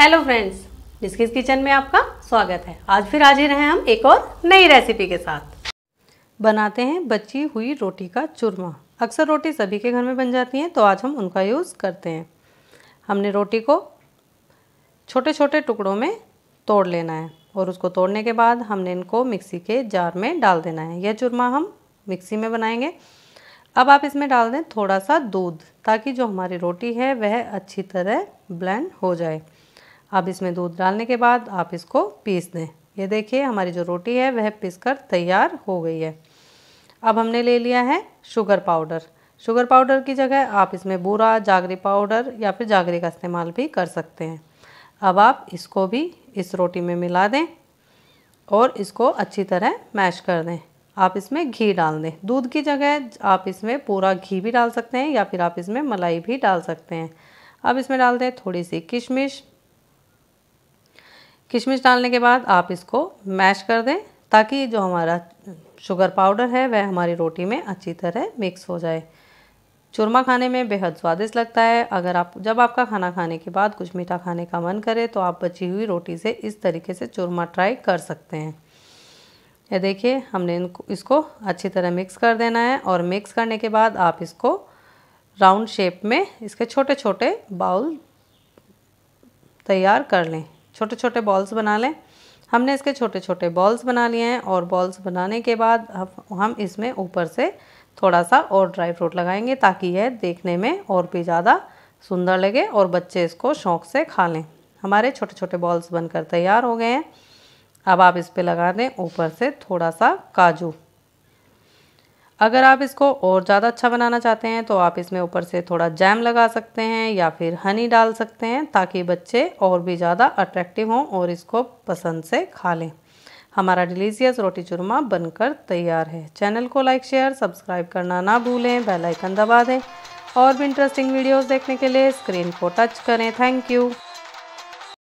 hello friends डिस्किस kitchen में आपका स्वागत है आज फिर हाजिर हैं हम एक और नई रेसिपी के साथ बनाते हैं बची हुई रोटी का चूरमा अक्सर रोटी सभी के घर में बन जाती हैं तो आज हम उनका यूज़ करते हैं हमने रोटी को छोटे छोटे टुकड़ों में तोड़ लेना है और उसको तोड़ने के बाद हमने इनको मिक्सी के जार में डाल देना है यह चूरमा हम मिक्सी में बनाएंगे अब आप इसमें डाल दें थोड़ा सा दूध ताकि जो हमारी रोटी है वह अच्छी तरह ब्लेंड हो जाए अब इसमें दूध डालने के बाद आप इसको पीस दें ये देखिए हमारी जो रोटी है वह पीस कर तैयार हो गई है अब हमने ले लिया है शुगर पाउडर शुगर पाउडर की जगह आप इसमें बूरा जागरी पाउडर या फिर जागरी का इस्तेमाल भी कर सकते हैं अब आप इसको भी इस रोटी में मिला दें और इसको अच्छी तरह मैश कर दें आप इसमें घी डाल दें दूध की जगह आप इसमें पूरा घी भी डाल सकते हैं या फिर आप इसमें मलाई भी डाल सकते हैं अब इसमें डाल दें थोड़ी सी किशमिश किशमिश डालने के बाद आप इसको मैश कर दें ताकि जो हमारा शुगर पाउडर है वह हमारी रोटी में अच्छी तरह मिक्स हो जाए चूरमा खाने में बेहद स्वादिष्ट लगता है अगर आप जब आपका खाना खाने के बाद कुछ मीठा खाने का मन करे तो आप बची हुई रोटी से इस तरीके से चूरमा ट्राई कर सकते हैं ये देखिए हमने इनको इसको अच्छी तरह मिक्स कर देना है और मिक्स करने के बाद आप इसको राउंड शेप में इसके छोटे छोटे बाउल तैयार कर लें छोटे छोटे बॉल्स बना लें हमने इसके छोटे छोटे बॉल्स बना लिए हैं और बॉल्स बनाने के बाद हम इसमें ऊपर से थोड़ा सा और ड्राई फ्रूट लगाएंगे ताकि यह देखने में और भी ज़्यादा सुंदर लगे और बच्चे इसको शौक से खा लें हमारे छोटे छोटे बॉल्स बनकर तैयार हो गए हैं अब आप इस पर लगा दें ऊपर से थोड़ा सा काजू अगर आप इसको और ज़्यादा अच्छा बनाना चाहते हैं तो आप इसमें ऊपर से थोड़ा जैम लगा सकते हैं या फिर हनी डाल सकते हैं ताकि बच्चे और भी ज़्यादा अट्रैक्टिव हों और इसको पसंद से खा लें हमारा डिलीशियस रोटी चूरमा बनकर तैयार है चैनल को लाइक शेयर सब्सक्राइब करना ना भूलें बेल आइकन दबा दें और भी इंटरेस्टिंग वीडियोज़ देखने के लिए स्क्रीन को टच करें थैंक यू